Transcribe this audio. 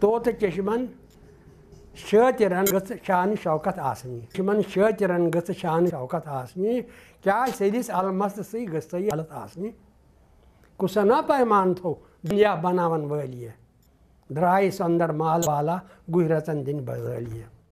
طوطہٕ ژےٚ یِمَن شٲطہِ رَن گٔژھ شانہِ شوکَت آسنہِ یِمَن شٲطہِ رَن گٔژھ شانہِ شوکَت آسنہِ کیٛازِ سٔدِس المستسٕے گٔژھ یہِ حالت آسنہِ کُسنا پیمان تھوٚو دُنیا بَناوَن وٲلۍ یہِ درٛایہِ سۄندر مال والا گُہۍ رَژَن دِنۍ بٲلۍ یہِ